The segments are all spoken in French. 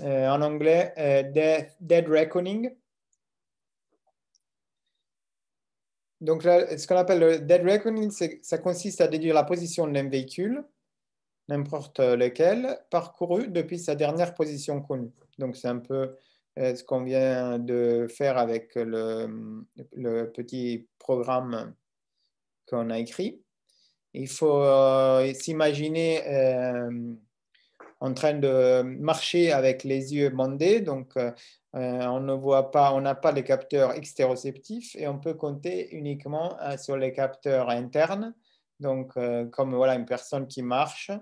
Euh, en anglais euh, Dead Reckoning. Donc là, ce qu'on appelle le Dead Reckoning, ça consiste à déduire la position d'un véhicule, n'importe lequel, parcouru depuis sa dernière position connue. Donc c'est un peu euh, ce qu'on vient de faire avec le, le petit programme qu'on a écrit. Il faut s'imaginer en train de marcher avec les yeux bandés, donc euh, euh, on ne voit pas, on n'a pas les capteurs extéroceptifs et on peut compter uniquement euh, sur les capteurs internes, donc comme voilà une personne qui marche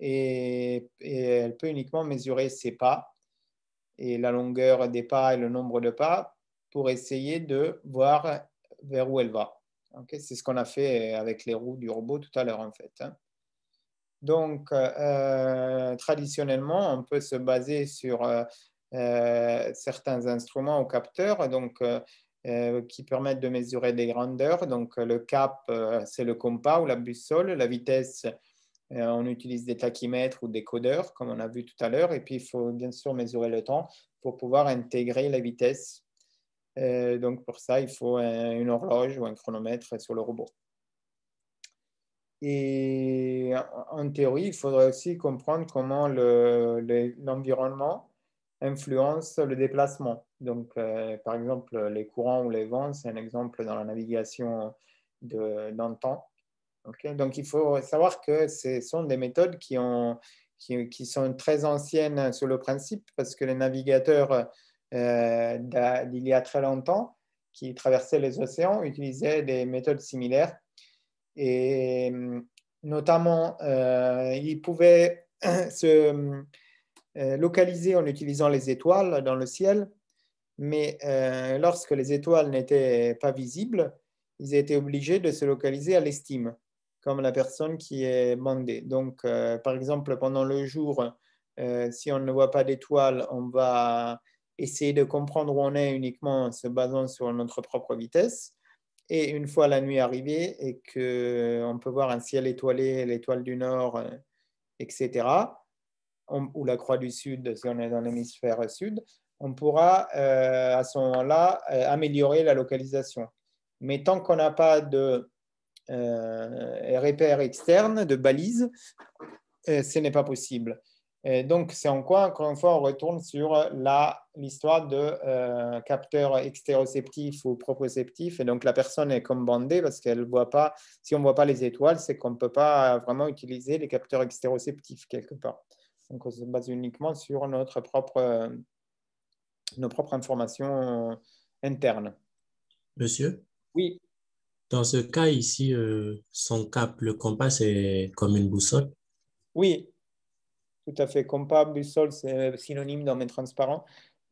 et, elle peut uniquement mesurer ses pas et la longueur des pas et le nombre de pas pour essayer de voir vers où elle va. c'est ce qu'on a fait avec les roues du robot tout à l'heure, en fait. Hein. Donc, euh, euh, traditionnellement, on peut se baser sur euh, certains instruments ou capteurs qui permettent de mesurer des grandeurs. Donc, le cap, c'est le compas ou la bussole. La vitesse, on utilise des tachymètres ou des codeurs, comme on a vu tout à l'heure. Et puis, il faut bien sûr mesurer le temps pour pouvoir intégrer la vitesse. donc, pour ça, il faut une horloge ou un chronomètre sur le robot. Et en théorie, il faudrait aussi comprendre comment l'environnement influence le déplacement. Donc, euh, par exemple, les courants ou les vents, c'est un exemple dans la navigation d'antan. Donc, il faut savoir que ce sont des méthodes qui, sont très anciennes sur le principe parce que les navigateurs euh, d'il y a très longtemps qui traversaient les océans utilisaient des méthodes similaires et euh, notamment, euh, ils pouvaient se euh, localiser en utilisant les étoiles dans le ciel, mais lorsque les étoiles n'étaient pas visibles, ils étaient obligés de se localiser à l'estime, comme la personne qui est bandée. Donc, par exemple, pendant le jour, si on ne voit pas d'étoiles, on va essayer de comprendre où on est uniquement en se basant sur notre propre vitesse. Et une fois la nuit arrivée et qu'on euh, peut voir un ciel étoilé, l'étoile du Nord, euh, etc., ou la croix du Sud, si on est dans l'hémisphère sud, on pourra euh, à ce moment-là améliorer la localisation. Mais tant qu'on n'a pas de euh, repères externes, de balises, ce n'est pas possible. Et donc, c'est en quoi, encore une fois, on retourne sur l'histoire de euh, capteurs extéroceptifs ou proprioceptifs. Et donc, la personne est comme bandée parce qu'elle voit pas, si on ne voit pas les étoiles, c'est qu'on ne peut pas vraiment utiliser les capteurs extéroceptifs quelque part. Donc, on se base uniquement sur notre propre, euh, nos propres informations euh, internes. Monsieur Oui. Dans ce cas ici, son cap, le compas, c'est comme une boussole Oui, tout à fait compatible, du c'est synonyme dans mes transparent.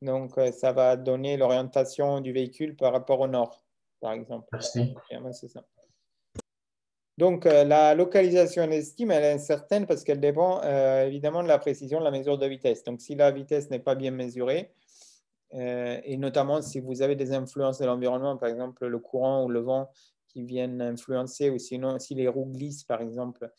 Donc, euh, ça va donner l'orientation du véhicule par rapport au nord, par exemple. Merci. Donc, euh, la localisation estime, elle est incertaine parce qu'elle dépend euh, évidemment de la précision de la mesure de vitesse. Donc, si la vitesse n'est pas bien mesurée, et notamment si vous avez des influences de l'environnement, par exemple le courant ou le vent qui viennent influencer, ou sinon si les roues glissent, par exemple,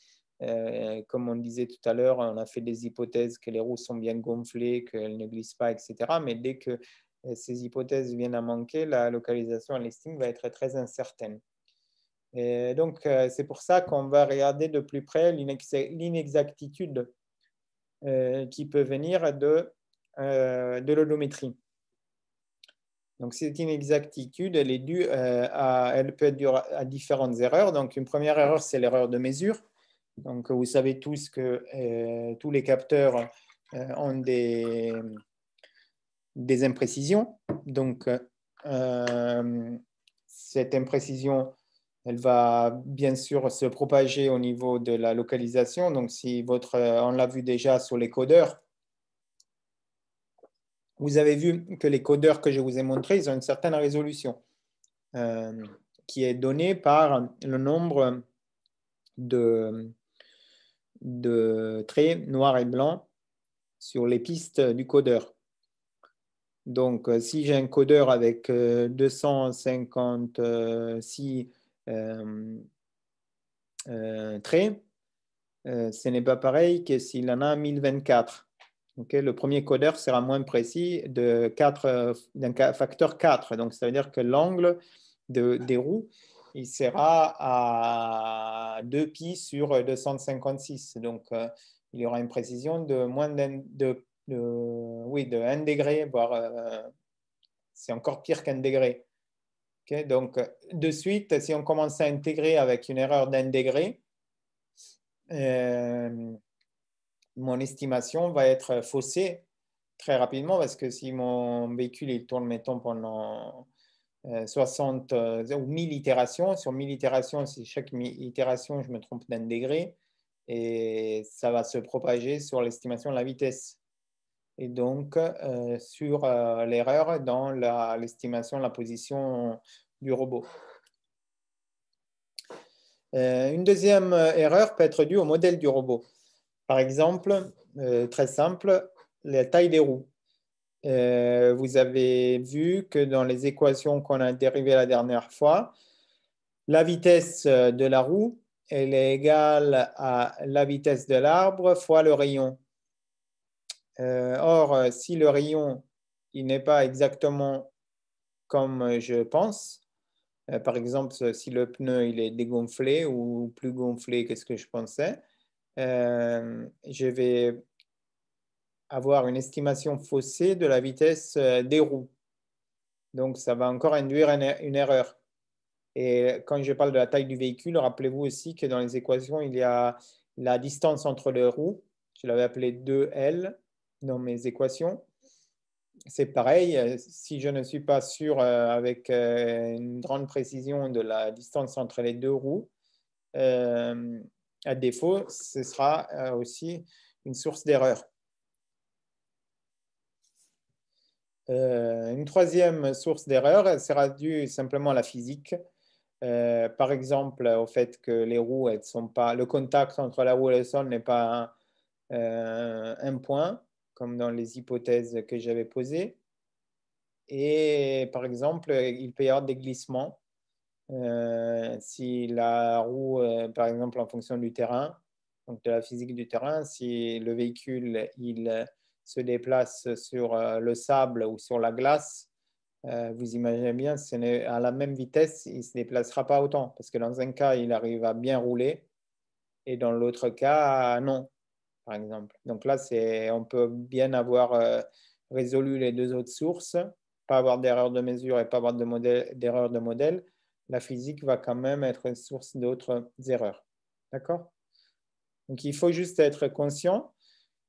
euh, comme on disait tout à l'heure, on a fait des hypothèses que les roues sont bien gonflées, qu'elles ne glissent pas, etc. Mais dès que euh, ces hypothèses viennent à manquer, la localisation à listing va être très incertaine. donc, euh, c'est pour ça qu'on va regarder de plus près l'inexactitude qui peut venir de, de l'odométrie. Donc, cette inexactitude, elle, est due elle peut être due à différentes erreurs. Donc, une première erreur, c'est l'erreur de mesure. Donc, vous savez tous que euh, tous les capteurs euh, ont des, des, imprécisions. Donc, euh, cette imprécision, elle va bien sûr se propager au niveau de la localisation. Donc, si votre, on l'a vu déjà sur les codeurs, vous avez vu que les codeurs que je vous ai montrés, ils ont une certaine résolution qui est donnée par le nombre de, de traits noirs et blancs sur les pistes du codeur. Donc, euh, si j'ai un codeur avec 256 euh, euh, traits, ce n'est pas pareil que s'il en a 1024. le premier codeur sera moins précis d'un facteur 4. Donc, ça veut dire que l'angle des roues il sera à 2 pi sur 256. Donc, euh, il y aura une précision de moins d'un, de, oui, de degré, voire euh, c'est encore pire qu'un degré. Donc, de suite, si on commence à intégrer avec une erreur d'un degré, euh, mon estimation va être faussée très rapidement parce que si mon véhicule il tourne, mettons, pendant 60 euh, euh, ou 1000 itérations. Sur 1000 itérations, si chaque itération, je me trompe d'un degré, et ça va se propager sur l'estimation de la vitesse et donc euh, sur l'erreur dans l'estimation de la position du robot. une deuxième erreur peut être due au modèle du robot. Par exemple, très simple, la taille des roues. Euh, vous avez vu que dans les équations qu'on a dérivées la dernière fois, la vitesse euh, de la roue, elle est égale à la vitesse de l'arbre fois le rayon. Euh, or, si le rayon il n'est pas exactement comme je pense, par exemple, si le pneu il est dégonflé ou plus gonflé que ce que je pensais, je vais avoir une estimation faussée de la vitesse euh, des roues. Donc, ça va encore induire er-, une erreur. Et quand je parle de la taille du véhicule, rappelez-vous aussi que dans les équations, il y a la distance entre les roues. Je l'avais appelé 2L dans mes équations. C'est pareil, euh, si je ne suis pas sûr euh, avec une grande précision de la distance entre les deux roues, à défaut, ce sera aussi une source d'erreur. Euh, une troisième source d'erreur sera due simplement à la physique. Euh, par exemple, au fait que les roues, sont pas, le contact entre la roue et le sol n'est pas euh, un, point, comme dans les hypothèses que j'avais posées. Et par exemple, il peut y avoir des glissements. si la roue, par exemple, en fonction du terrain, donc de la physique du terrain, si le véhicule, il se déplace sur euh, le sable ou sur la glace, euh, vous imaginez bien, ce n'est à la même vitesse, il ne se déplacera pas autant, parce que dans un cas, il arrive à bien rouler, et dans l'autre cas, non, par exemple. Donc là, on peut bien avoir euh, résolu les deux autres sources, pas avoir d'erreur de mesure et pas avoir d'erreur de, de modèle. La physique va quand même être une source d'autres erreurs. D'accord Donc il faut juste être conscient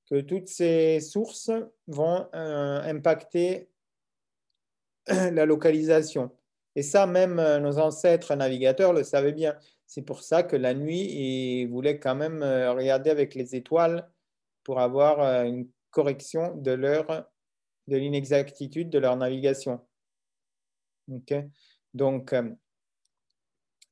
que toutes ces sources vont euh, impacter la localisation. Et ça, même euh, nos ancêtres navigateurs le savaient bien. C'est pour ça que la nuit, ils voulaient quand même euh, regarder avec les étoiles pour avoir une correction de l'heure de l'inexactitude de leur navigation. Donc,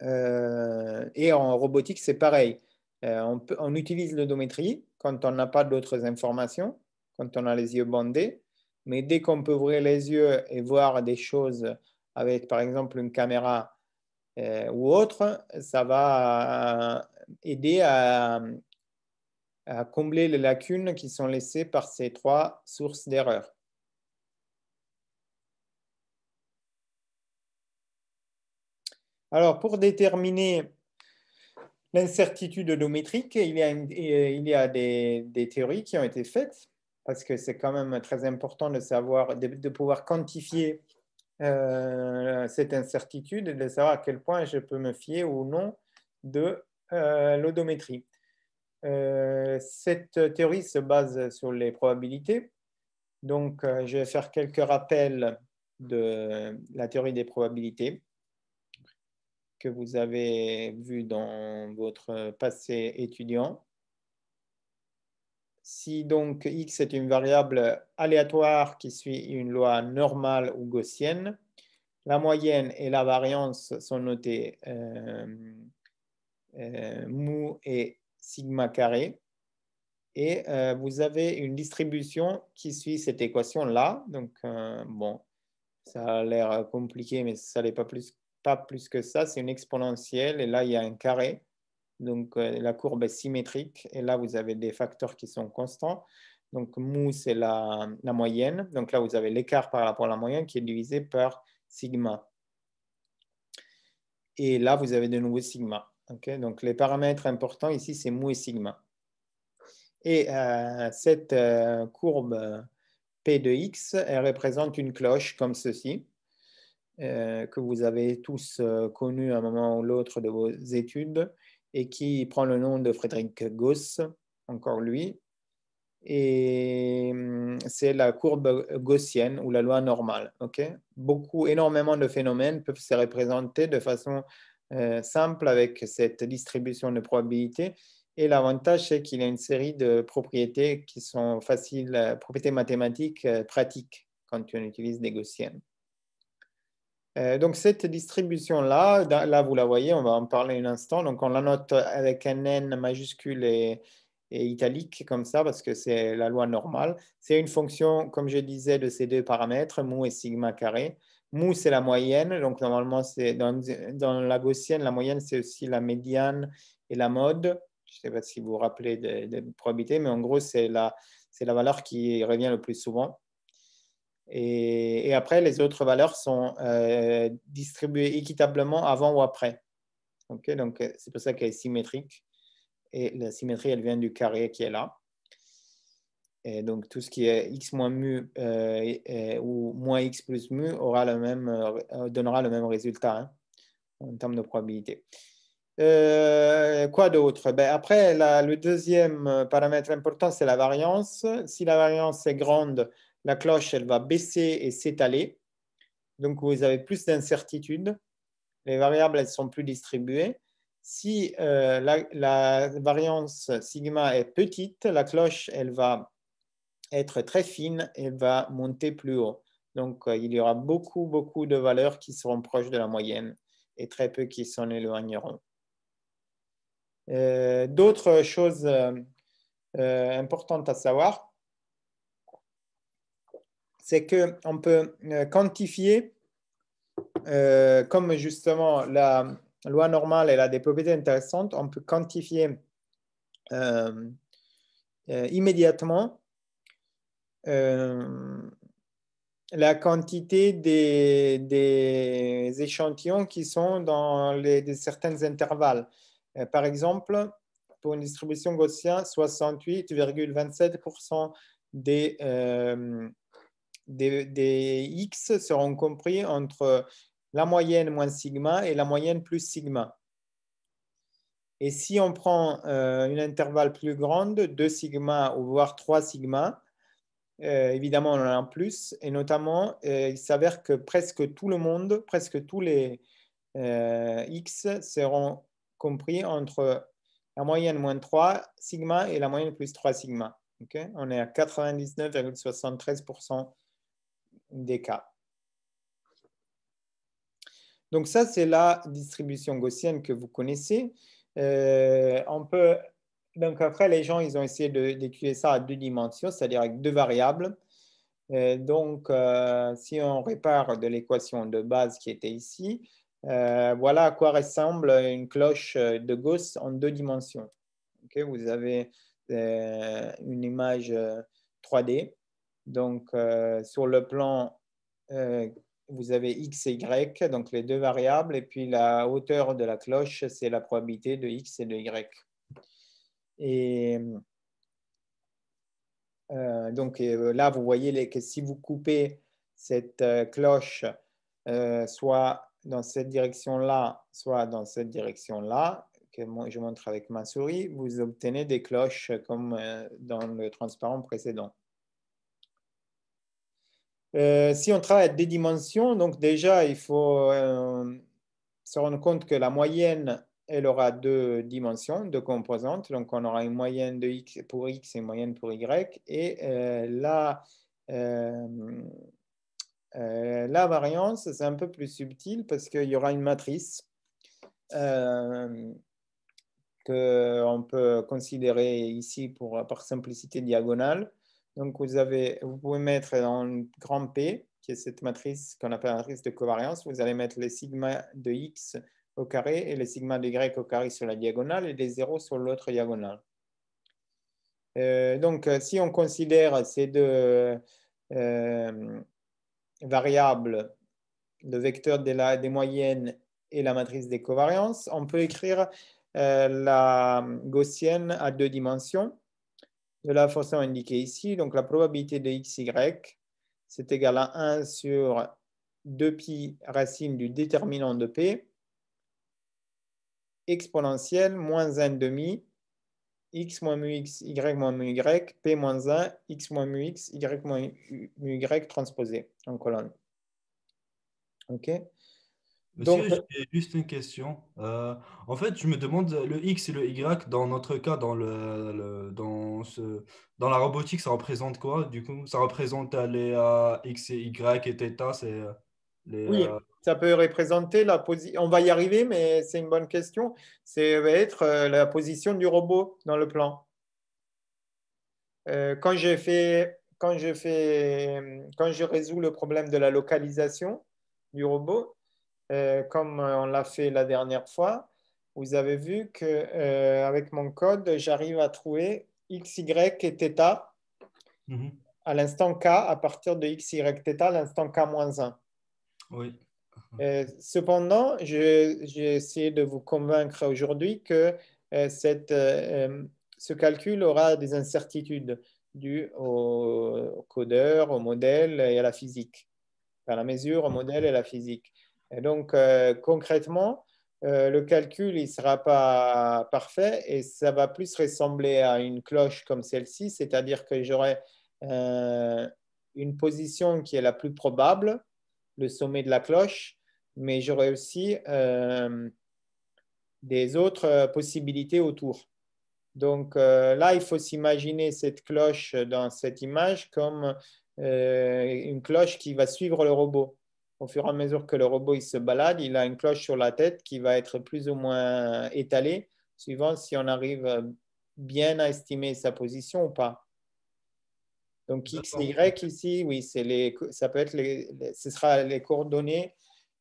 et en robotique, c'est pareil. on, on, utilise l'odométrie quand on n'a pas d'autres informations, quand on a les yeux bandés. Mais dès qu'on peut ouvrir les yeux et voir des choses avec, par exemple, une caméra euh, ou autre, ça va euh, aider à, à combler les lacunes qui sont laissées par ces trois sources d'erreurs. Alors, pour déterminer l'incertitude odométrique, il y a, euh, des, théories qui ont été faites parce que c'est quand même très important de savoir, de, pouvoir quantifier euh, cette incertitude et de savoir à quel point je peux me fier ou non de euh, l'odométrie. cette théorie se base sur les probabilités. Donc, je vais faire quelques rappels de la théorie des probabilités que vous avez vu dans votre passé étudiant. Si donc x est une variable aléatoire qui suit une loi normale ou gaussienne, la moyenne et la variance sont notées euh, euh, mou et sigma carré. Et euh, vous avez une distribution qui suit cette équation-là. Donc, bon, ça a l'air compliqué, mais ça n'est pas plus pas plus que ça, c'est une exponentielle, et là, il y a un carré. Donc, euh, la courbe est symétrique, et là, vous avez des facteurs qui sont constants. Donc, mu, c'est la, moyenne. Donc là, vous avez l'écart par rapport à la moyenne qui est divisé par sigma. Et là, vous avez de nouveau sigma. Donc, les paramètres importants ici, c'est mu et sigma. Et euh, cette euh, courbe P de x, elle représente une cloche comme ceci. Euh, que vous avez tous euh, connu à un moment ou l'autre de vos études et qui prend le nom de Frédéric Gauss, encore lui. Et hum, c'est la courbe gaussienne ou la loi normale. Beaucoup, énormément de phénomènes peuvent se représenter de façon euh, simple avec cette distribution de probabilité. Et l'avantage, c'est qu'il y a une série de propriétés qui sont faciles, propriétés mathématiques pratiques quand on utilise des gaussiennes. Euh, donc cette distribution-là, là vous la voyez, on va en parler un instant. Donc on la note avec un N majuscule et, italique comme ça parce que c'est la loi normale. C'est une fonction, comme je disais, de ces deux paramètres, mu et sigma carré. Mu, c'est la moyenne, donc normalement, c'est dans, la gaussienne, la moyenne, c'est aussi la médiane et la mode. Je ne sais pas si vous vous rappelez des probabilités, mais en gros, c'est la, la valeur qui revient le plus souvent. Et, après, les autres valeurs sont euh, distribuées équitablement avant ou après. donc, euh, c'est pour ça qu'elle est symétrique. Et la symétrie, elle vient du carré qui est là. Et donc, tout ce qui est x moins mu euh, ou moins x plus mu aura le même, donnera le même résultat hein, en termes de probabilité. quoi d'autre ben, Après, le deuxième paramètre important, c'est la variance. Si la variance est grande, la cloche, elle va baisser et s'étaler. Donc, vous avez plus d'incertitudes. Les variables, elles sont plus distribuées. Si euh, la, variance sigma est petite, la cloche, elle va être très fine et va monter plus haut. Donc, euh, il y aura beaucoup, beaucoup de valeurs qui seront proches de la moyenne et très peu qui s'en éloigneront. Euh, d'autres choses importantes à savoir, c'est qu'on peut euh, quantifier, euh, comme justement la loi normale, et la des intéressante, on peut quantifier euh, immédiatement la quantité des, des, échantillons qui sont dans les, certains intervalles. par exemple, pour une distribution gaussienne, 68,27% des des, x seront compris entre la moyenne moins sigma et la moyenne plus sigma. Et si on prend euh, une intervalle plus grande 2 sigma ou voire 3 sigma, euh, évidemment on en a plus, et notamment euh, il s'avère que presque tout le monde, presque tous les x seront compris entre la moyenne moins 3 sigma et la moyenne plus 3 sigma. on est à 99,73% des cas. Donc ça, c'est la distribution gaussienne que vous connaissez. Euh, on peut, donc après, les gens, ils ont essayé d'étudier ça à deux dimensions, c'est-à-dire avec deux variables. Euh, donc, euh, si on répare de l'équation de base qui était ici, voilà à quoi ressemble une cloche de Gauss en deux dimensions. vous avez une image 3D donc, euh, sur le plan, euh, vous avez x et y, donc les deux variables, et puis la hauteur de la cloche, c'est la probabilité de x et de y. Et euh, donc là, vous voyez que si vous coupez cette cloche, soit dans cette direction-là, soit dans cette direction-là, que je montre avec ma souris, vous obtenez des cloches comme dans le transparent précédent. Euh, si on travaille à des dimensions, donc déjà, il faut euh, se rendre compte que la moyenne, elle aura deux dimensions, deux composantes. Donc, on aura une moyenne de x pour x et une moyenne pour y. Et euh, la, euh, variance, c'est un peu plus subtil parce qu'il y aura une matrice qu'on peut considérer ici pour, par simplicité diagonale. Donc, vous, pouvez mettre dans en grand P, qui est cette matrice qu'on appelle la matrice de covariance, vous allez mettre les sigma de x au carré et les sigma de y au carré sur la diagonale et les zéros sur l'autre diagonale. Euh, donc, euh, si on considère ces deux euh, variables, le vecteur des moyennes et la matrice des covariances, on peut écrire la gaussienne à deux dimensions de la façon indiquée ici. Donc, la probabilité de xy, c'est égal à 1 sur 2pi racine du déterminant de p exponentielle moins 1 demi x moins mu x, y moins mu y, p moins 1, x moins mu x, y moins mu y transposé en colonne. OK Monsieur, j'ai juste une question. Euh, en fait, je me demande le X et le Y dans notre cas, dans le, dans ce, dans la robotique, ça représente quoi Du coup, ça représente euh, les euh, X et Y et Theta c'est les, Oui, ça peut représenter la position. On va y arriver, mais c'est une bonne question. C'est va être la position du robot dans le plan. quand j'ai fait, quand je fais, quand je résous le problème de la localisation du robot, euh, comme euh, on l'a fait la dernière fois, vous avez vu que euh, avec mon code, j'arrive à trouver x, y et θ mhm. à l'instant k à partir de x, y, θ à l'instant k-1. Oui. cependant, j'ai essayé de vous convaincre aujourd'hui que ce calcul aura des incertitudes dues au, codeur, au modèle et à la physique, à la mesure au modèle et à la physique donc, euh, concrètement, euh, le calcul, il ne sera pas parfait et ça va plus ressembler à une cloche comme celle-ci, c'est-à-dire que j'aurai euh, une position qui est la plus probable, le sommet de la cloche, mais j'aurai aussi des autres possibilités autour. Donc là, il faut s'imaginer cette cloche dans cette image comme une cloche qui va suivre le robot au fur et à mesure que le robot il se balade, il a une cloche sur la tête qui va être plus ou moins étalée, suivant si on arrive bien à estimer sa position ou pas. Donc X, Y ici, oui, les, ça peut être les, ce sera les coordonnées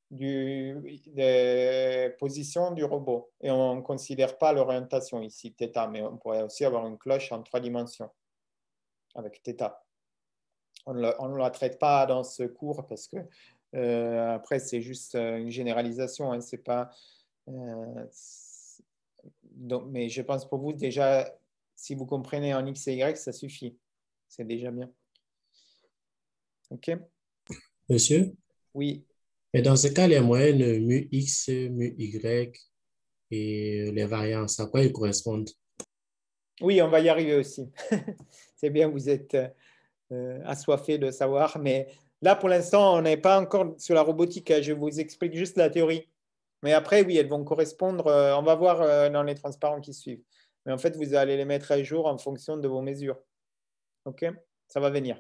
du, des positions du robot. Et on ne considère pas l'orientation ici, θ, mais on pourrait aussi avoir une cloche en trois dimensions avec θ. On ne la traite pas dans ce cours parce que euh, après, c'est juste euh, une généralisation, hein, c'est pas. Euh, donc, mais je pense pour vous, déjà, si vous comprenez en X et Y, ça suffit. C'est déjà bien. OK Monsieur Oui. Et dans ce cas, les moyennes mu X, mu Y et les variances, à quoi ils correspondent Oui, on va y arriver aussi. c'est bien, vous êtes assoiffé de savoir, mais Là, pour l'instant, on n'est pas encore sur la robotique. Hein. Je vous explique juste la théorie. Mais après, oui, elles vont correspondre. Euh, on va voir euh, dans les transparents qui suivent. Mais en fait, vous allez les mettre à jour en fonction de vos mesures. OK Ça va venir.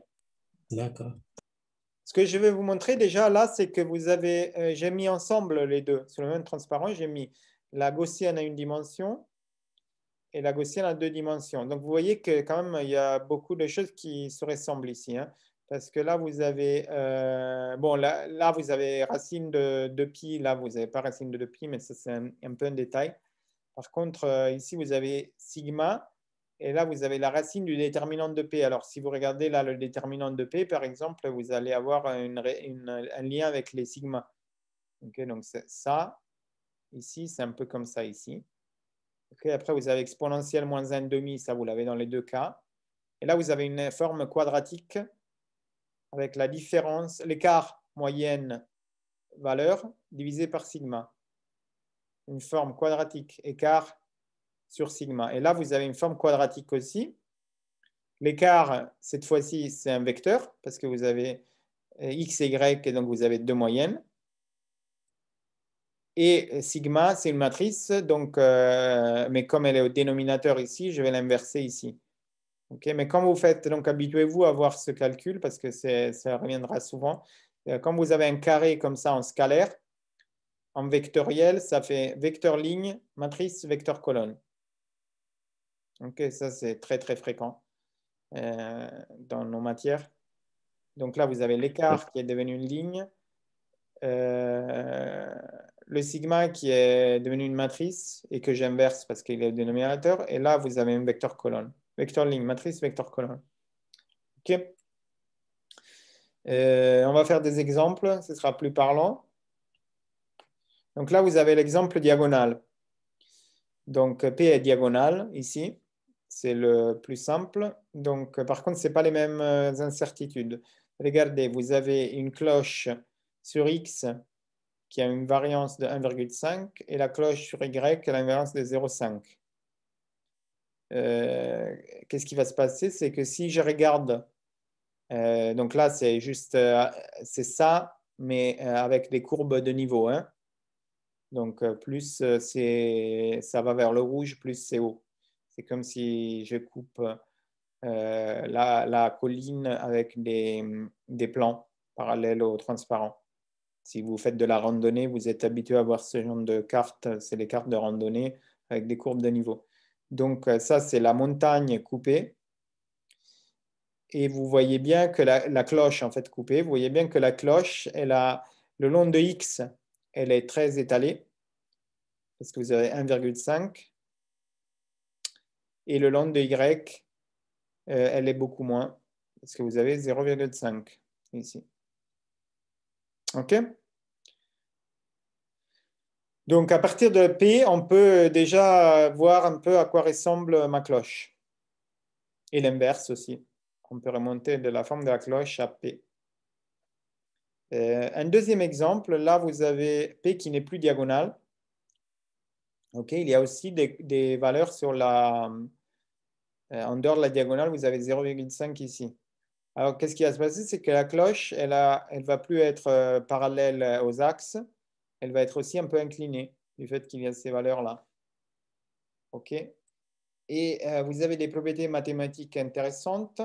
D'accord. Ce que je vais vous montrer déjà là, c'est que vous avez, euh, j'ai mis ensemble les deux. Sur le même transparent, j'ai mis la gaussienne à une dimension et la gaussienne à deux dimensions. Donc, vous voyez que quand même, il y a beaucoup de choses qui se ressemblent ici. Hein parce que là, vous avez, euh, bon, là, là, vous avez racine de, de pi, là, vous n'avez pas racine de 2 pi, mais ça, c'est un, peu un détail. Par contre, euh, ici, vous avez sigma, et là, vous avez la racine du déterminant de p. Alors, si vous regardez là le déterminant de p, par exemple, vous allez avoir un lien avec les sigma. donc donc, ça, ici, c'est un peu comme ça ici. après, vous avez exponentielle moins 1,5, ça, vous l'avez dans les deux cas. Et là, vous avez une forme quadratique avec la différence, l'écart moyenne valeur divisé par sigma. Une forme quadratique, écart sur sigma. Et là, vous avez une forme quadratique aussi. L'écart, cette fois-ci, c'est un vecteur, parce que vous avez euh, x et y, et donc vous avez deux moyennes. Et sigma, c'est une matrice, donc, euh, mais comme elle est au dénominateur ici, je vais l'inverser ici mais quand vous faites, donc habituez-vous à voir ce calcul parce que ça reviendra souvent. Euh, quand vous avez un carré comme ça en scalaire, en vectoriel, ça fait vecteur ligne, matrice, vecteur colonne. Ok, ça c'est très très fréquent euh, dans nos matières. Donc là, vous avez l'écart qui est devenu une ligne, euh, le sigma qui est devenu une matrice et que j'inverse parce qu'il est le dénominateur, et là, vous avez un vecteur colonne vecteur ligne, matrice, vecteur colonne. OK euh, On va faire des exemples, ce sera plus parlant. Donc là, vous avez l'exemple diagonal. Donc P est diagonale ici, c'est le plus simple. Donc par contre, ce n'est pas les mêmes euh, incertitudes. Regardez, vous avez une cloche sur X qui a une variance de 1,5 et la cloche sur Y qui a une variance de 0,5. Euh, qu'est-ce qui va se passer C'est que si je regarde, euh, donc là, c'est juste, euh, c'est ça, mais avec des courbes de niveau. Donc, plus ça va vers le rouge, plus c'est haut. C'est comme si je coupe la, colline avec des, des plans parallèles au transparent. Si vous faites de la randonnée, vous êtes habitué à voir ce genre de cartes, c'est les cartes de randonnée avec des courbes de niveau. Donc euh, ça, c'est la montagne coupée. Et vous voyez bien que la, cloche, en fait, coupée, vous voyez bien que la cloche, elle a, le long de X, elle est très étalée, parce que vous avez 1,5. Et le long de Y, euh, elle est beaucoup moins, parce que vous avez 0,5 ici. OK donc, à partir de P, on peut déjà voir un peu à quoi ressemble ma cloche. Et l'inverse aussi. On peut remonter de la forme de la cloche à P. Euh, un deuxième exemple, là, vous avez P qui n'est plus diagonale. il y a aussi des, valeurs sur la, euh, en dehors de la diagonale, vous avez 0,5 ici. Alors, qu'est-ce qui va se passer C'est que la cloche, elle ne va plus être euh, parallèle aux axes, elle va être aussi un peu inclinée du fait qu'il y a ces valeurs-là. OK Et euh, vous avez des propriétés mathématiques intéressantes.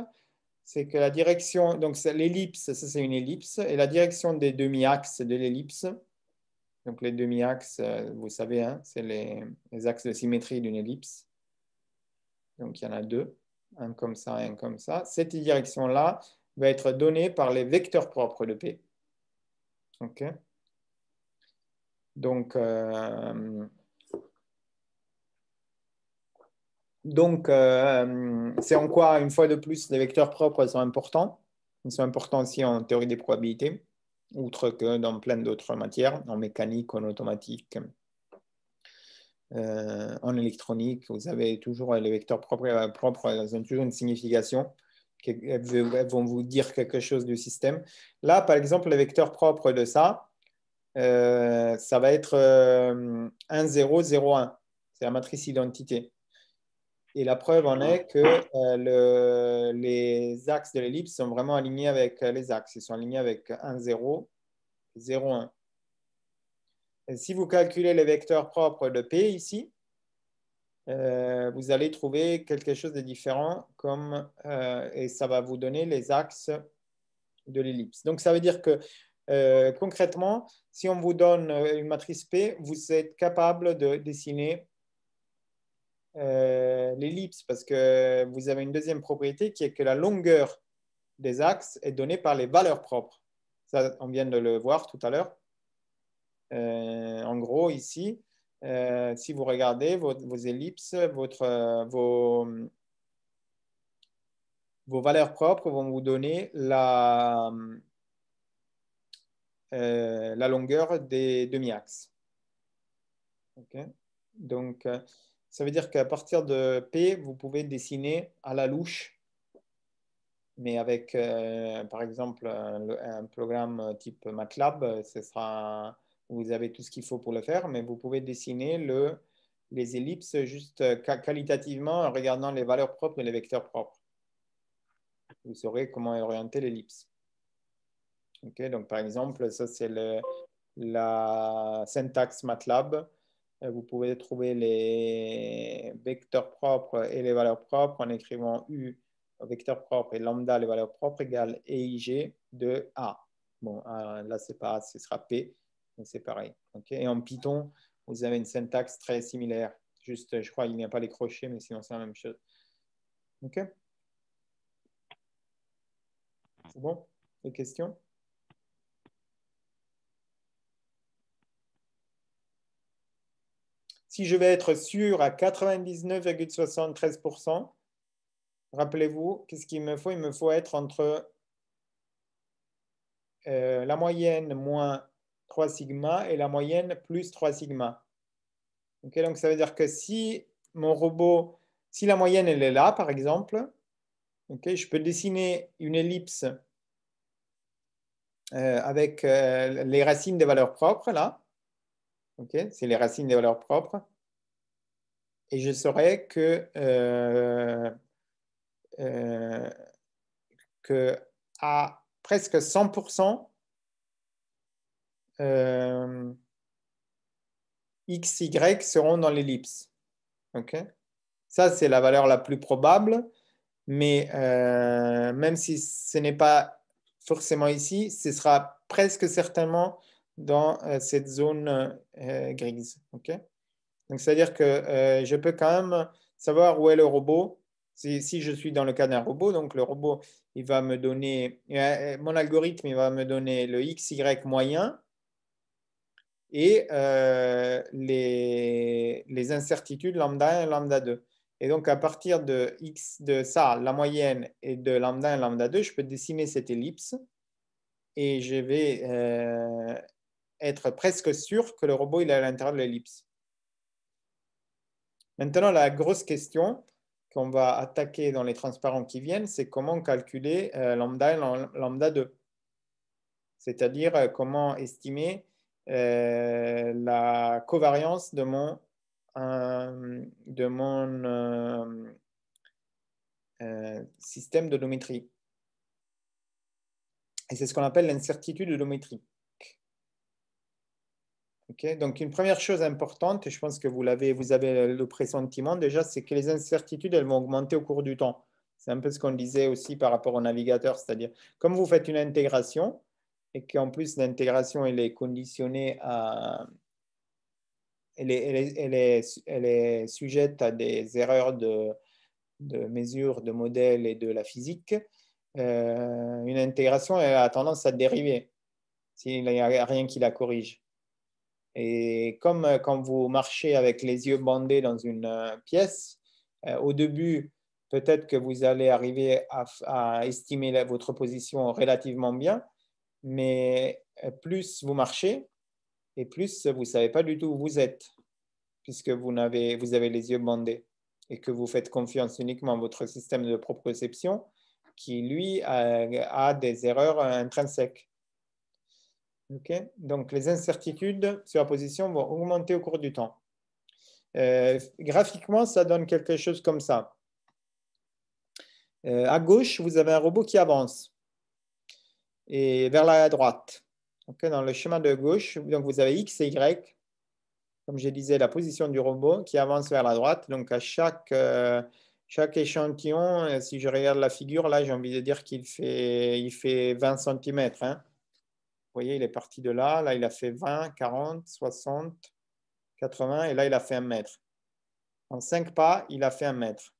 C'est que la direction, donc l'ellipse, ça c'est une ellipse, et la direction des demi-axes de l'ellipse, donc les demi-axes, euh, vous savez, hein, c'est les, les axes de symétrie d'une ellipse. Donc il y en a deux, un comme ça et un comme ça. Cette direction-là va être donnée par les vecteurs propres de P. OK donc, euh, donc euh, c'est en quoi, une fois de plus, les vecteurs propres sont importants. Ils sont importants aussi en théorie des probabilités, outre que dans plein d'autres matières, en mécanique, en automatique, euh, en électronique. Vous avez toujours les vecteurs propres, propres ils ont toujours une signification elles vont vous dire quelque chose du système. Là, par exemple, les vecteurs propres de ça, euh, ça va être 1, 0, 0, 1. C'est la matrice identité. Et la preuve en est que euh, le, les axes de l'ellipse sont vraiment alignés avec euh, les axes. Ils sont alignés avec 1, 0, 0, 1. si vous calculez les vecteurs propres de P ici, vous allez trouver quelque chose de différent comme, et ça va vous donner les axes de l'ellipse. Donc, ça veut dire que euh, concrètement, si on vous donne euh, une matrice P, vous êtes capable de dessiner euh, l'ellipse parce que vous avez une deuxième propriété qui est que la longueur des axes est donnée par les valeurs propres. Ça, on vient de le voir tout à l'heure. en gros, ici, si vous regardez vos, ellipses, vos valeurs propres vont vous donner la, euh, la longueur des demi-axes. Donc, euh, ça veut dire qu'à partir de P, vous pouvez dessiner à la louche, mais avec, euh, par exemple, un, programme type MATLAB, ce sera, vous avez tout ce qu'il faut pour le faire, mais vous pouvez dessiner les ellipses juste qualitativement en regardant les valeurs propres et les vecteurs propres. Vous saurez comment orienter l'ellipse donc, par exemple, ça, c'est la syntaxe MATLAB. Euh, vous pouvez trouver les vecteurs propres et les valeurs propres en écrivant U, vecteur propre et lambda, les valeurs propres, égale EIG de A. Bon, ah, là, c'est pas A, ce sera P, mais c'est pareil. et en Python, vous avez une syntaxe très similaire. Juste, je crois, qu'il n'y a pas les crochets, mais sinon, c'est la même chose. OK C'est bon Des questions si je vais être sûr à 99,73%, rappelez-vous, qu'est-ce qu'il me faut Il me faut être entre euh, la moyenne moins 3 sigma et la moyenne plus 3 sigma. donc ça veut dire que si mon robot, si la moyenne elle est là par exemple, je peux dessiner une ellipse euh, avec euh, les racines des valeurs propres là, Ok, c'est les racines des valeurs propres. Et je saurais que, euh, euh, à presque 100%, euh, x, y seront dans l'ellipse. Ça, c'est la valeur la plus probable, mais même si ce n'est pas forcément ici, ce sera presque certainement dans euh, cette zone euh, euh, grise. Donc, c'est-à-dire que je peux quand même savoir où est le robot. Si, je suis dans le cas d'un robot, donc le robot, il va me donner, mon algorithme, il va me donner le x y moyen et les, incertitudes lambda 1 et lambda 2. Et donc, à partir de x de ça, la moyenne, et de lambda 1 et lambda 2, je peux dessiner cette ellipse et je vais être presque sûr que le robot il est à l'intérieur de l'ellipse. Maintenant, la grosse question qu'on va attaquer dans les transparents qui viennent, c'est comment calculer euh, lambda et lambda 2. C'est-à-dire euh, comment estimer euh, la covariance de mon, de mon système d'odométrie. Et c'est ce qu'on appelle l'incertitude d'odométrie. Donc, une première chose importante, je pense que vous, l'avez, vous avez le pressentiment déjà, c'est que les incertitudes, elles vont augmenter au cours du temps. C'est un peu ce qu'on disait aussi par rapport au navigateur, c'est-à-dire comme vous faites une intégration et qu'en plus l'intégration, elle est conditionnée à... Elle est, sujette à des erreurs de, de mesure, de modèle et de la physique. Euh, une intégration elle a tendance à dériver s'il n'y a rien qui la corrige. Et comme euh, quand vous marchez avec les yeux bandés dans une euh, pièce, euh, au début, peut-être que vous allez arriver à, estimer votre position relativement bien, mais plus vous marchez et plus vous ne savez pas du tout où vous êtes, puisque vous avez, les yeux bandés et que vous faites confiance uniquement à votre système de proprioception qui, lui, a des erreurs intrinsèques. Donc, les incertitudes sur la position vont augmenter au cours du temps. Euh, graphiquement, ça donne quelque chose comme ça. Euh, à gauche, vous avez un robot qui avance et vers la droite. dans le chemin de gauche, donc vous avez X et Y, comme je disais, la position du robot qui avance vers la droite. Donc à chaque, euh, chaque échantillon, si je regarde la figure, là, j'ai envie de dire qu'il fait, il fait 20 cm voyez, il est parti de là. Là, il a fait 20, 40, 60, 80. Et là, il a fait un mètre. En cinq pas, il a fait un mètre.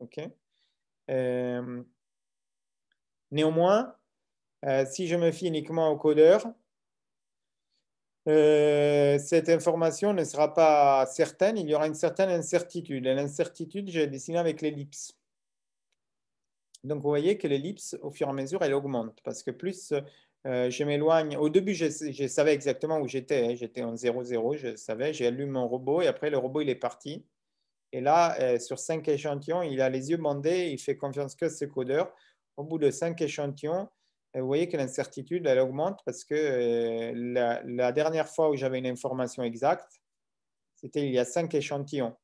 OK euh, Néanmoins, euh, si je me fie uniquement au codeur, euh, cette information ne sera pas certaine, il y aura une certaine incertitude. Et l'incertitude, je dessiné avec l'ellipse. Donc, vous voyez que l'ellipse, au fur et à mesure, elle augmente, parce que plus euh, je m'éloigne. Au début, je, savais exactement où j'étais. Hein. J'étais en 0,0, je savais. J'ai allumé mon robot et après, le robot, il est parti. Et là, euh, sur cinq échantillons, il a les yeux bandés, il fait confiance que ce codeur. Au bout de cinq échantillons, euh, vous voyez que l'incertitude, elle augmente parce que la, dernière fois où j'avais une information exacte, c'était il y a cinq échantillons.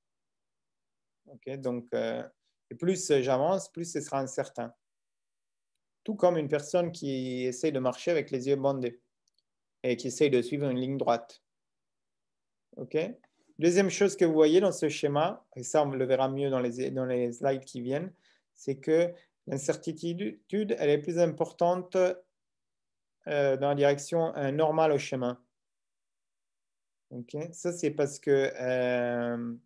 donc, et plus j'avance, plus ce sera incertain tout comme une personne qui essaie de marcher avec les yeux bandés et qui essaie de suivre une ligne droite. OK Deuxième chose que vous voyez dans ce schéma, et ça on le verra mieux dans les, dans les slides qui viennent, c'est que l'incertitude, elle est plus importante euh, dans la direction euh, normale au chemin. Ok. Ça, c'est parce que euh,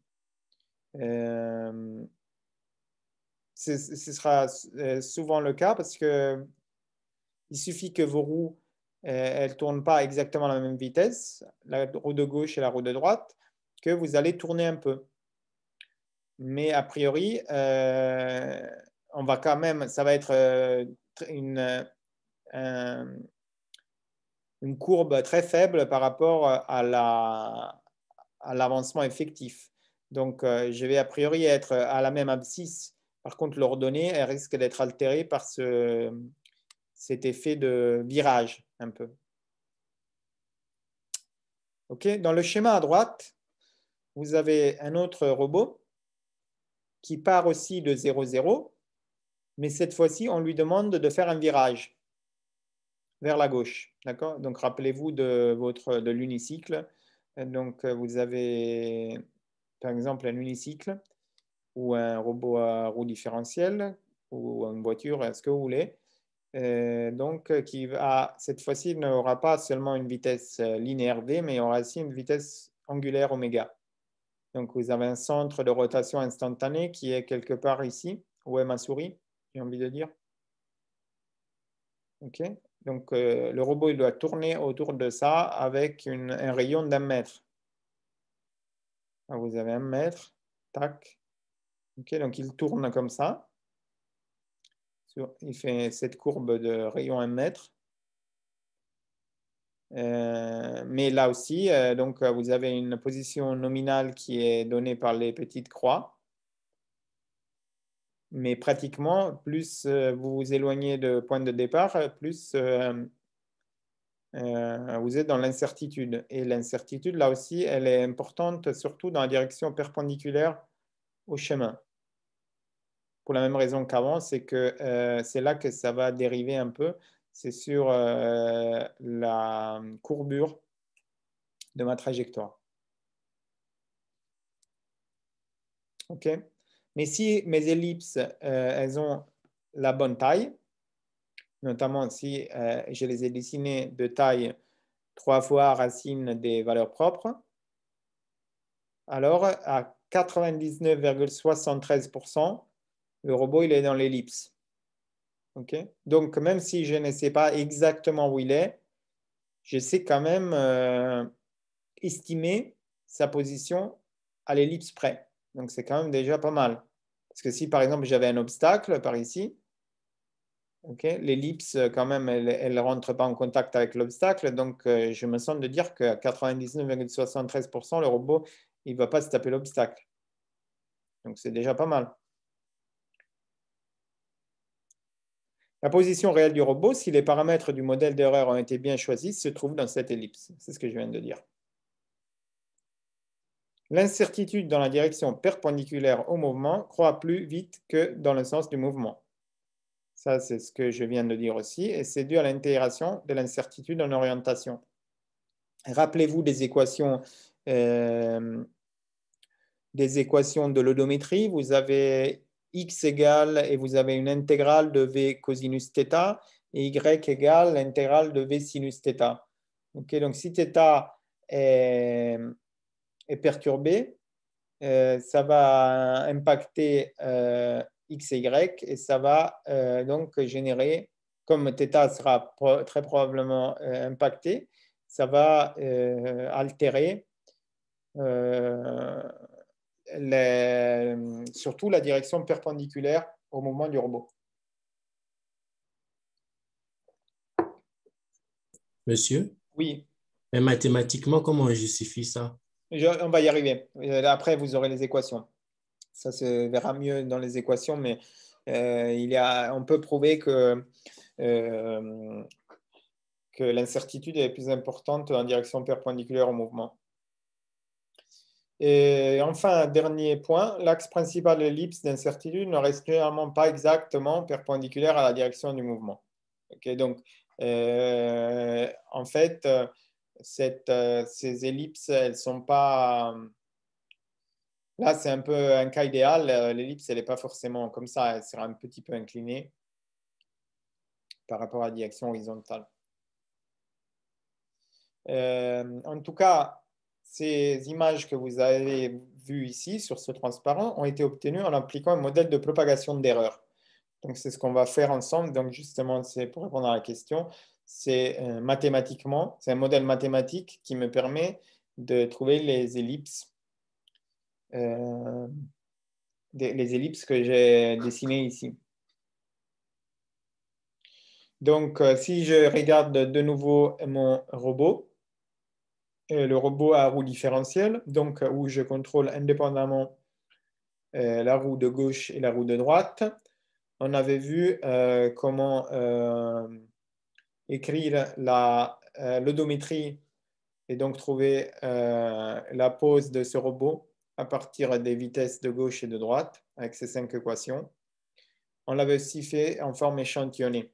ce sera euh, souvent le cas parce que il suffit que vos roues euh, elles tournent pas exactement à la même vitesse, la roue de gauche et la roue de droite, que vous allez tourner un peu. Mais a priori, euh, on va quand même, ça va être une, courbe très faible par rapport à à l'avancement effectif. Donc, je vais a priori être à la même abscisse par contre, l'ordonnée risque d'être altérée par cet effet de virage un peu. Dans le schéma à droite, vous avez un autre robot qui part aussi de 0,0. mais cette fois-ci, on lui demande de faire un virage vers la gauche. Donc, rappelez-vous de, de l'unicycle. Donc, vous avez, par exemple, un unicycle ou un robot à roue différentielle ou une voiture, ce que vous voulez. Euh, donc, euh, qui va, ah, cette fois-ci, n'aura pas seulement une vitesse euh, linéaire v, mais aura aussi une vitesse angulaire oméga. Donc, vous avez un centre de rotation instantanée qui est quelque part ici. Où est ma souris J'ai envie de dire. OK donc, le robot il doit tourner autour de ça avec un rayon d'un mètre. Ah, vous avez un mètre, tac, donc il tourne comme ça. Il fait cette courbe de rayon 1 mètre. Euh, mais là aussi, euh, donc, euh, vous avez une position nominale qui est donnée par les petites croix. Mais pratiquement, plus vous vous éloignez de point de départ, plus vous êtes dans l'incertitude. Et l'incertitude, là aussi, elle est importante, surtout dans la direction perpendiculaire au chemin pour la même raison qu'avant, c'est que euh, c'est là que ça va dériver un peu. C'est sur euh, la courbure de ma trajectoire. OK Mais si mes ellipses, euh, elles ont la bonne taille, notamment si je les ai dessinées de taille 3 fois racine des valeurs propres, alors à 99,73%, le robot, il est dans l'ellipse. Donc, même si je ne sais pas exactement où il est, je sais quand même euh, estimer sa position à l'ellipse près. Donc, c'est quand même déjà pas mal. Parce que si, par exemple, j'avais un obstacle par ici, l'ellipse, quand même, elle ne rentre pas en contact avec l'obstacle. Donc, euh, je me sens de dire qu'à 99,73%, le robot, il ne va pas se taper l'obstacle. Donc, c'est déjà pas mal. La position réelle du robot, si les paramètres du modèle d'erreur ont été bien choisis, se trouve dans cette ellipse. C'est ce que je viens de dire. L'incertitude dans la direction perpendiculaire au mouvement croît plus vite que dans le sens du mouvement. Ça, c'est ce que je viens de dire aussi, et c'est dû à l'intégration de l'incertitude en orientation. Rappelez-vous des équations euh, des équations de l'odométrie, vous avez x égale, et vous avez une intégrale de v cosinus theta et y égale l'intégrale de v sinus theta donc si theta est, perturbé, euh, ça va impacter euh, x et y, et ça va euh, donc générer, comme theta sera très probablement impacté, ça va altérer surtout la direction perpendiculaire au mouvement du robot. Monsieur Oui. Mais mathématiquement, comment on justifie ça On va y arriver. Euh, après, vous aurez les équations. Ça se verra mieux dans les équations, mais euh, il y a, on peut prouver que, euh, que l'incertitude est plus importante en direction perpendiculaire au mouvement. Et enfin, dernier point, l'axe principal de l'ellipse d'incertitude ne reste généralement pas exactement perpendiculaire à la direction du mouvement. donc, euh, en fait, euh, euh, ces ellipses, elles ne sont pas... Là, c'est un peu un cas idéal. L'ellipse, elle n'est pas forcément comme ça. Elle sera un petit peu inclinée par rapport à la direction horizontale. en tout cas, ces images que vous avez vues ici sur ce transparent ont été obtenues en impliquant un modèle de propagation d'erreurs. Donc, c'est ce qu'on va faire ensemble. Donc, justement, c'est pour répondre à la question, c'est euh, mathématiquement, c'est un modèle mathématique qui me permet de trouver les ellipses, euh, les ellipses que j'ai dessinées ici. Donc, euh, si je regarde de nouveau mon robot, euh, le robot à roue différentielle, donc euh, où je contrôle indépendamment euh, la roue de gauche et la roue de droite. On avait vu comment écrire l'odométrie et donc trouver la pose de ce robot à partir des vitesses de gauche et de droite avec ces cinq équations. On l'avait aussi fait en forme échantillonnée.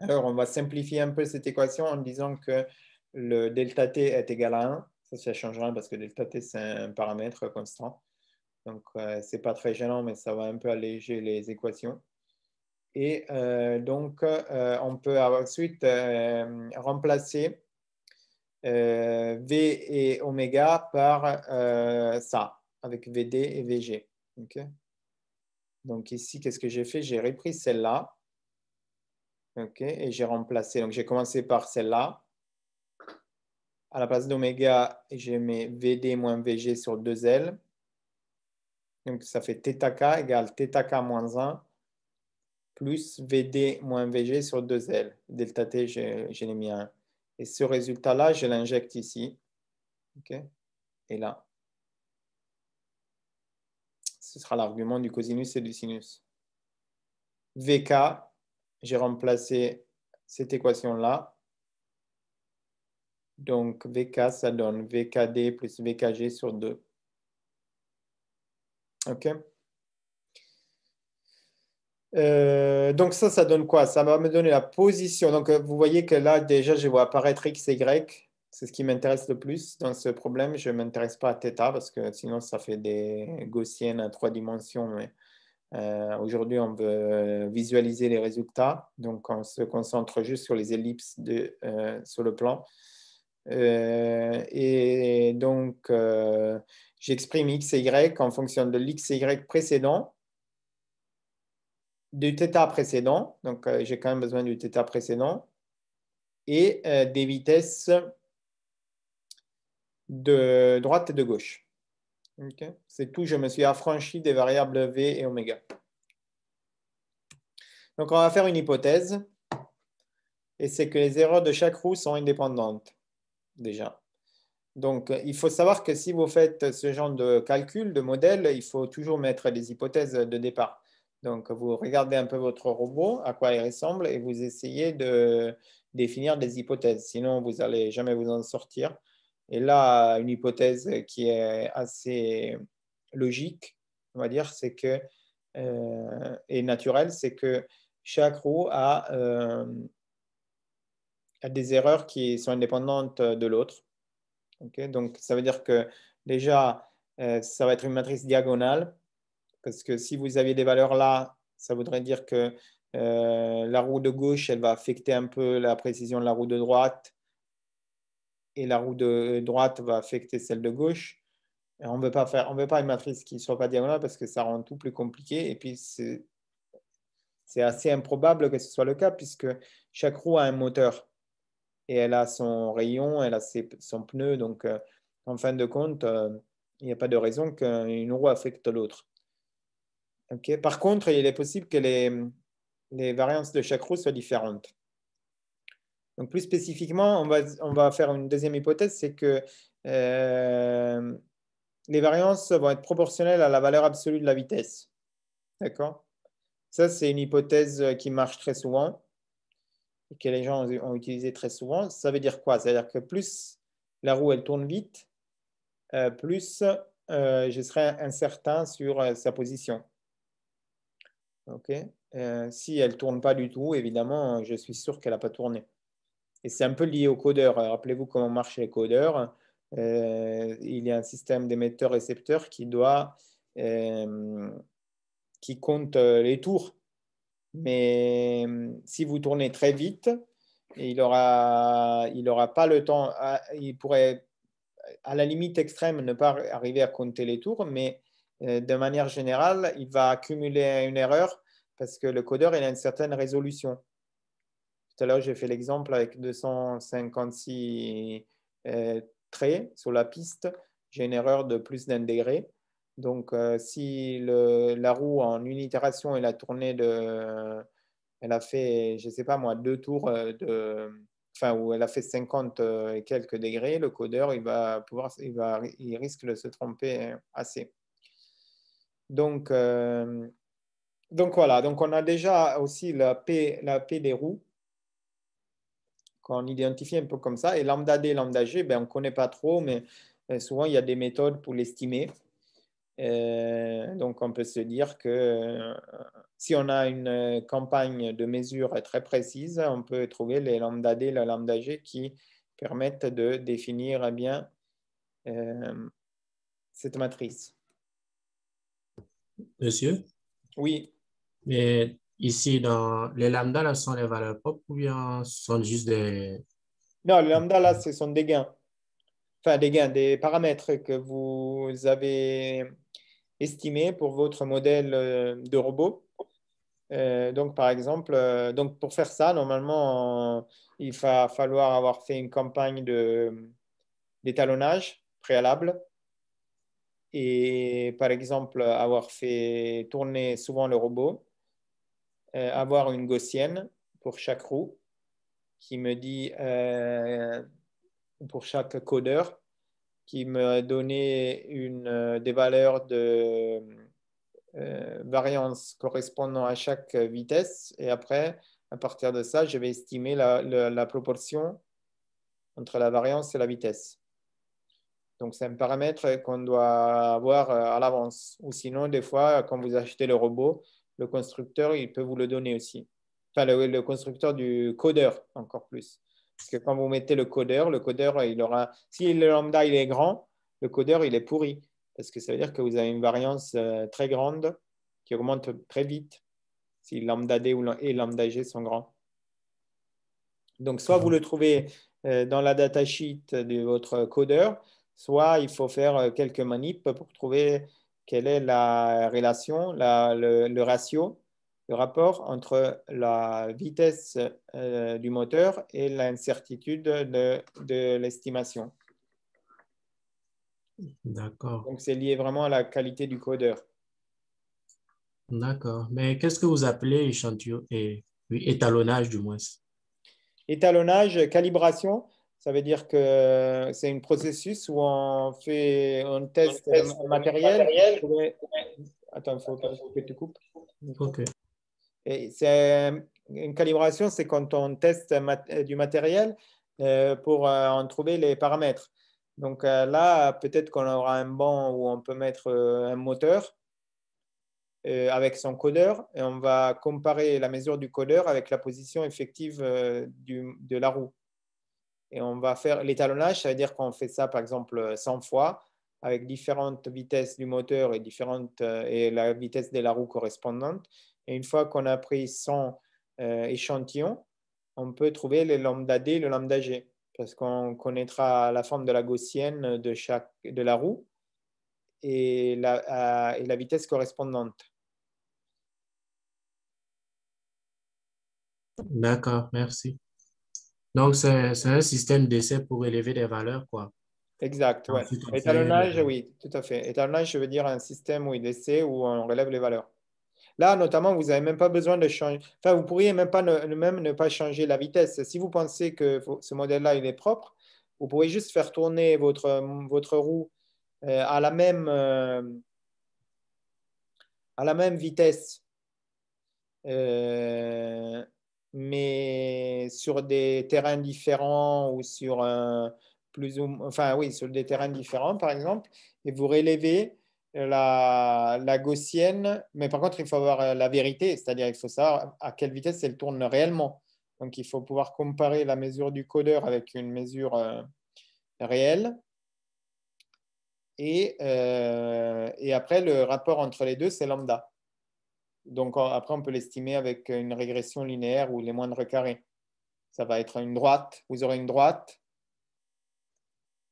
Alors, on va simplifier un peu cette équation en disant que le delta t est égal à 1. Ça, ça change rien parce que delta t, c'est un paramètre constant. Donc, ce euh, c'est pas très gênant, mais ça va un peu alléger les équations. Et euh, donc, euh, on peut ensuite remplacer V et oméga par ça, avec VD et VG. Donc ici, qu'est-ce que j'ai fait J'ai repris celle-là. Et j'ai remplacé. Donc, j'ai commencé par celle-là à la place d'oméga, je mets Vd moins Vg sur 2L. Donc, ça fait θk égale θk moins 1 plus Vd moins Vg sur 2L. Delta t, je, l'ai mis à 1. Et ce résultat-là, je l'injecte ici. Et là, ce sera l'argument du cosinus et du sinus. Vk, j'ai remplacé cette équation-là donc, VK, ça donne VKD plus VKG sur 2. OK euh, donc ça, ça donne quoi Ça va me donner la position. Donc euh, vous voyez que là, déjà, je vois apparaître x, et y. C'est ce qui m'intéresse le plus dans ce problème. Je ne m'intéresse pas à θ parce que sinon, ça fait des gaussiennes à trois dimensions. Euh, aujourd'hui, on veut visualiser les résultats. Donc on se concentre juste sur les ellipses sur le plan. Euh, et donc, euh, j'exprime x et y en fonction de l'x et y précédent, du θ précédent, donc euh, j'ai quand même besoin du θ précédent, et des vitesses de droite et de gauche. C'est tout, je me suis affranchi des variables V et oméga. Donc on va faire une hypothèse, et c'est que les erreurs de chaque roue sont indépendantes déjà. Donc, euh, il faut savoir que si vous faites ce genre de calcul, de modèle, il faut toujours mettre des hypothèses de départ. Donc, vous regardez un peu votre robot, à quoi il ressemble, et vous essayez de définir des hypothèses. Sinon, vous n'allez jamais vous en sortir. Et là, une hypothèse qui est assez logique, on va dire, c'est que, euh, et naturelle, c'est que chaque roue a euh, des erreurs qui sont indépendantes euh, de l'autre. Donc, ça veut dire que déjà, euh, ça va être une matrice diagonale, parce que si vous aviez des valeurs là, ça voudrait dire que euh, la roue de gauche, elle va affecter un peu la précision de la roue de droite, et la roue de droite va affecter celle de gauche. on ne veut pas faire, veut pas une matrice qui ne soit pas diagonale parce que ça rend tout plus compliqué. Et puis c'est assez improbable que ce soit le cas puisque chaque roue a un moteur et elle a son rayon, elle a ses, son pneu. Donc, euh, en fin de compte, euh, il n'y a pas de raison qu'une roue affecte l'autre. Par contre, il est possible que les, les variances de chaque roue soient différentes. Donc, plus spécifiquement, on va, on va faire une deuxième hypothèse, c'est que euh, les variances vont être proportionnelles à la valeur absolue de la vitesse. D'accord Ça, c'est une hypothèse qui marche très souvent que les gens ont utilisé très souvent, ça veut dire quoi C'est-à-dire que plus la roue elle tourne vite, euh, plus euh, je serai incertain sur euh, sa position. Ok si elle ne tourne pas du tout, évidemment, je suis sûr qu'elle n'a pas tourné. Et c'est un peu lié au codeur. Rappelez-vous comment marchent les codeurs. il y a un système d'émetteur-récepteur qui doit qui compte les tours mais hum, si vous tournez très vite, il n'aura il aura pas le temps, il pourrait à la limite extrême ne pas arriver à compter les tours, mais euh, de manière générale, il va accumuler une erreur parce que le codeur, il a une certaine résolution. Tout à l'heure, j'ai fait l'exemple avec 256 euh, traits sur la piste. J'ai une erreur de plus d'un degré. Donc, euh, si la roue en une itération, elle a tourné de. Elle a fait, je sais pas moi, deux tours euh, de. Enfin, où elle a fait 50 euh, et quelques degrés, le codeur, il va pouvoir, il risque de se tromper assez. Donc, donc voilà. Donc, on a déjà aussi la P, la P des roues qu'on identifie un peu comme ça. Et lambda D, lambda G, ben, on ne connaît pas trop, mais souvent, il y a des méthodes pour l'estimer. Euh, donc, on peut se dire que euh, si on a une euh, campagne de mesure très précise, on peut trouver les lambda D, la lambda G qui permettent de définir eh bien cette matrice. Monsieur Oui. Mais ici, dans les lambda, là, sont les valeurs propres ou bien sont juste des... Non, les lambda, là, ce sont des gains. Enfin, des gains, des paramètres que vous avez estimé pour votre modèle euh, de robot. Euh, donc, par exemple, euh, donc pour faire ça, normalement, il va falloir avoir fait une campagne d'étalonnage préalable et, par exemple, avoir fait tourner souvent le robot, avoir une gaussienne pour chaque roue qui me dit, pour chaque codeur, qui me donnait une, euh, des valeurs de euh, variance correspondant à chaque vitesse. Et après, à partir de ça, je vais estimer la, la, proportion entre la variance et la vitesse. Donc, c'est un paramètre qu'on doit avoir euh, à l'avance. Ou sinon, des fois, quand vous achetez le robot, le constructeur, il peut vous le donner aussi. Enfin, le constructeur du codeur, encore plus. Parce que quand vous mettez le codeur, le codeur, il aura. Si le lambda il est grand, le codeur il est pourri. Parce que ça veut dire que vous avez une variance euh, très grande qui augmente très vite si lambda d et lambda g sont grands. Donc, soit vous le trouvez euh, dans la datasheet de votre codeur, soit il faut faire euh, quelques manips pour trouver quelle est la relation, le ratio le rapport entre la vitesse euh, du moteur et l'incertitude de, de l'estimation. D'accord. Donc, c'est lié vraiment à la qualité du codeur. D'accord. Mais qu'est-ce que vous appelez échantillon et étalonnage du moins Étalonnage, calibration, ça veut dire que c'est un processus où on fait teste un test matériel. matériel. Attends, il faut que tu coupes. Ok c'est une calibration, c'est quand on teste du matériel euh, pour euh, en trouver les paramètres. Donc euh, là, peut-être qu'on aura un banc où on peut mettre un moteur avec son codeur et on va comparer la mesure du codeur avec la position effective de la roue. Et on va faire l'étalonnage, ça veut dire qu'on fait ça par exemple 100 fois avec différentes vitesses du moteur et, différentes, et la vitesse de la roue correspondante. Et une fois qu'on a pris 100 euh, échantillons, on peut trouver le lambda D et le lambda G, parce qu'on connaîtra la forme de la gaussienne de, chaque, de la roue et la, et la vitesse correspondante. D'accord, merci. Donc, c'est un système d'essai pour élever des valeurs, quoi. Exact, ouais. Étalonnage, oui, tout à fait. Étalonnage, je veux dire un système d'essai où on relève les valeurs. Là, notamment, vous n'avez même pas besoin de changer. Enfin, vous pourriez même pas ne, même ne pas changer la vitesse. Si vous pensez que ce modèle-là, il est propre, vous pouvez juste faire tourner votre, votre roue euh, à la même, euh, à la même vitesse. Euh, mais sur des terrains différents ou sur plus ou enfin oui sur des terrains différents par exemple et vous relevez la, gaussienne, mais par contre, il faut avoir euh, la vérité, c'est-à-dire il faut savoir à quelle vitesse elle tourne réellement. Donc, il faut pouvoir comparer la mesure du codeur avec une mesure euh, réelle. Et, euh, et, après, le rapport entre les deux, c'est lambda. Donc, après, on peut l'estimer avec une régression linéaire ou les moindres carrés. Ça va être une droite. Vous aurez une droite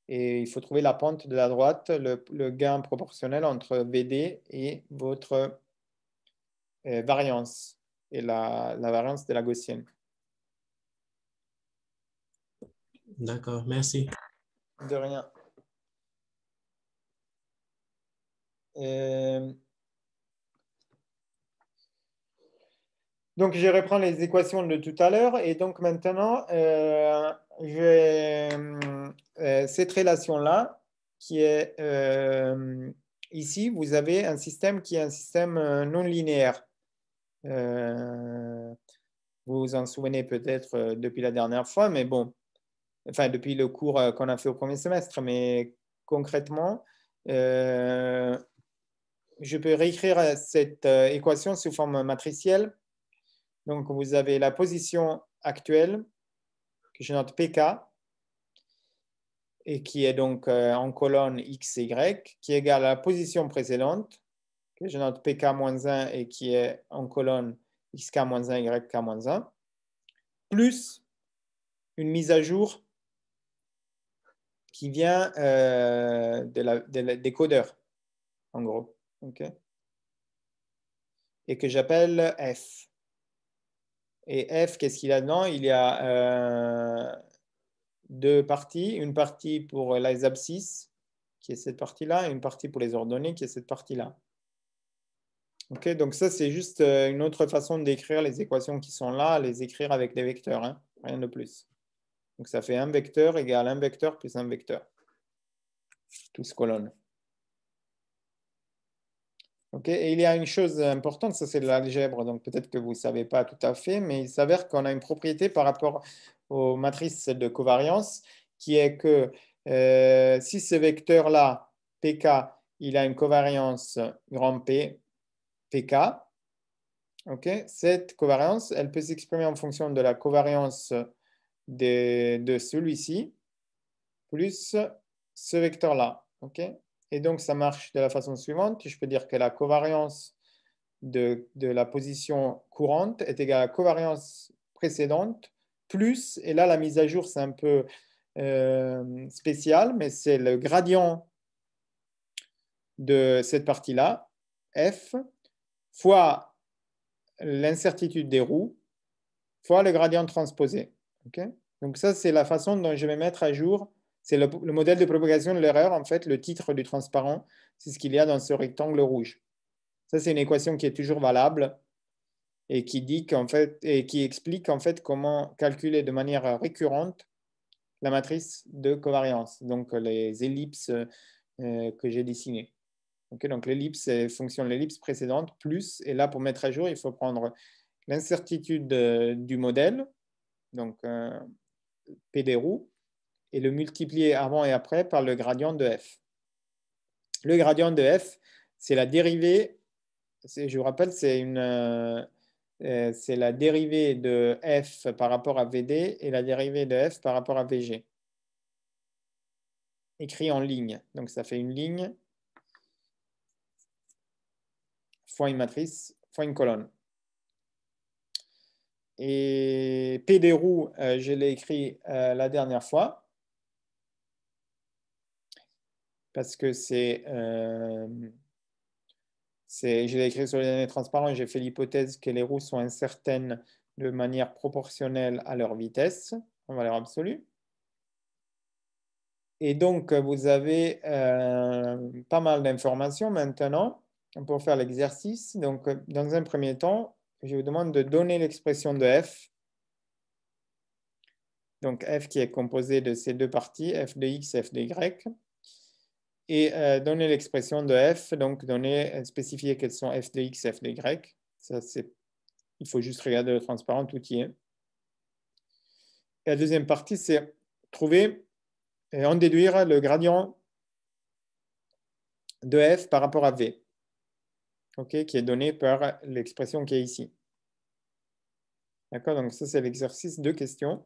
et il faut trouver la pente de la droite, le, gain proportionnel entre VD et votre euh, variance et la, variance de la gaussienne. D'accord, merci. De rien. Euh, donc, je reprends les équations de tout à l'heure. Et donc, maintenant, euh, euh, euh, cette relation-là qui est euh, ici, vous avez un système qui est un système non linéaire. vous vous en souvenez peut-être depuis la dernière fois, mais bon, enfin depuis le cours qu'on a fait au premier semestre, mais concrètement, je peux réécrire cette équation sous forme matricielle. Donc, vous avez la position actuelle que je note PK, et qui est donc euh, en colonne x, y, qui égale à la position précédente, que je note pk-1 et qui est en colonne xk-1, yk-1, plus une mise à jour qui vient euh, de la, des codeurs, en gros, et que j'appelle f. Et F, qu'est-ce qu'il a dedans Il y a euh, deux parties. Une partie pour les abscisses, qui est cette partie-là, et une partie pour les ordonnées, qui est cette partie-là. Ok, donc ça, c'est juste euh, une autre façon d'écrire les équations qui sont là, les écrire avec des vecteurs, hein, rien de plus. Donc ça fait un vecteur égale un vecteur plus un vecteur, tous colonnes et il y a une chose importante, ça c'est de l'algèbre, donc peut-être que vous ne savez pas tout à fait, mais il s'avère qu'on a une propriété par rapport aux matrices de covariance qui est que euh, si ce vecteur-là, PK, il a une covariance grand P, PK, cette covariance, elle peut s'exprimer en fonction de la covariance de, celui-ci plus ce vecteur-là. Et donc, ça marche de la façon suivante. Je peux dire que la covariance de, la position courante est égale à la covariance précédente plus, et là, la mise à jour, c'est un peu euh, spécial, mais c'est le gradient de cette partie-là, f, fois l'incertitude des roues, fois le gradient transposé. Donc ça, c'est la façon dont je vais mettre à jour c'est le, modèle de propagation de l'erreur, en fait, le titre du transparent, c'est ce qu'il y a dans ce rectangle rouge. Ça, c'est une équation qui est toujours valable et qui, dit fait, et qui explique en fait comment calculer de manière récurrente la matrice de covariance, donc les ellipses euh, que j'ai dessinées. donc l'ellipse fonctionne fonction de l'ellipse précédente, plus, et là pour mettre à jour, il faut prendre l'incertitude euh, du modèle, donc euh, P des roues, et le multiplier avant et après par le gradient de f. Le gradient de f, c'est la dérivée, je vous rappelle, c'est une... Euh, euh, c'est la dérivée de f par rapport à vd et la dérivée de f par rapport à vg. Écrit en ligne. Donc ça fait une ligne fois une matrice fois une colonne. Et P des roues, euh, je l'ai écrit la dernière fois. parce que euh, c'est. je l'ai écrit sur les données transparentes, j'ai fait l'hypothèse que les roues sont incertaines de manière proportionnelle à leur vitesse en valeur absolue. Et donc, vous avez euh, pas mal d'informations maintenant pour faire l'exercice. Donc, dans un premier temps, je vous demande de donner l'expression de f. Donc, f qui est composé de ces deux parties, f de x, f de y et euh, donner l'expression de f, donc donner, euh, spécifier quels sont f de x, f de y. il faut juste regarder le transparent, tout y est. Et la deuxième partie, c'est trouver et en déduire le gradient de f par rapport à v, qui est donné par l'expression qui est ici. D'accord Donc ça, c'est l'exercice de questions.